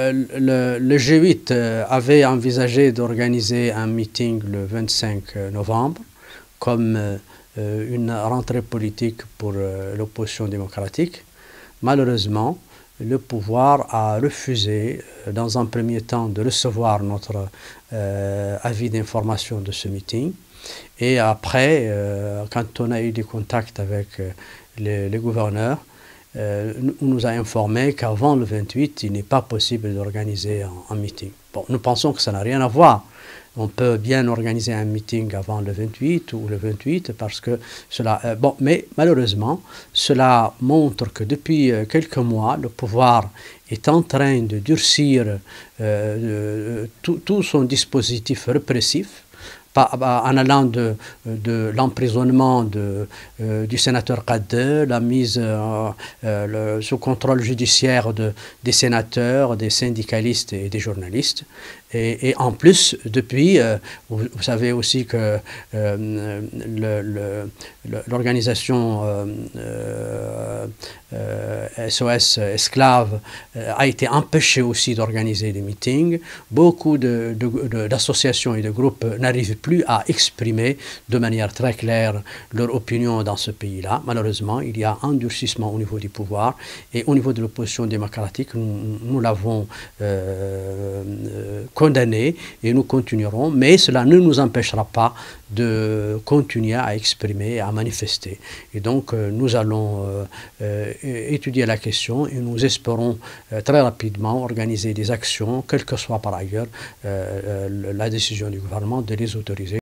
Euh, le, G8 euh, avait envisagé d'organiser un meeting le 25 euh, novembre comme une rentrée politique pour l'opposition démocratique. Malheureusement, le pouvoir a refusé, dans un premier temps, de recevoir notre avis d'information de ce meeting. Et après, quand on a eu des contacts avec les gouverneurs, euh, nous a informé qu'avant le 28, il n'est pas possible d'organiser un, meeting. Bon, nous pensons que ça n'a rien à voir. On peut bien organiser un meeting avant le 28 ou le 28 parce que cela. Euh, bon, mais malheureusement, cela montre que depuis euh, quelques mois, le pouvoir est en train de durcir euh, tout, tout son dispositif répressif ah, bah, en allant de, de l'emprisonnement euh, du sénateur Qadde, la mise euh, euh, sous contrôle judiciaire de, des sénateurs, des syndicalistes et des journalistes. Et, en plus, depuis, vous, savez aussi que l'organisation SOS euh, euh, esclaves euh, a été empêché aussi d'organiser des meetings. Beaucoup d'associations et de groupes n'arrivent plus à exprimer de manière très claire leur opinion dans ce pays-là. Malheureusement, il y a un durcissement au niveau du pouvoir et au niveau de l'opposition démocratique, nous, l'avons condamné et nous continuerons, mais cela ne nous empêchera pas de continuer à exprimer, et à manifester. Et donc, nous allons étudier la question et nous espérons euh, très rapidement organiser des actions, quelle que soit par ailleurs euh, euh, la décision du gouvernement de les autoriser.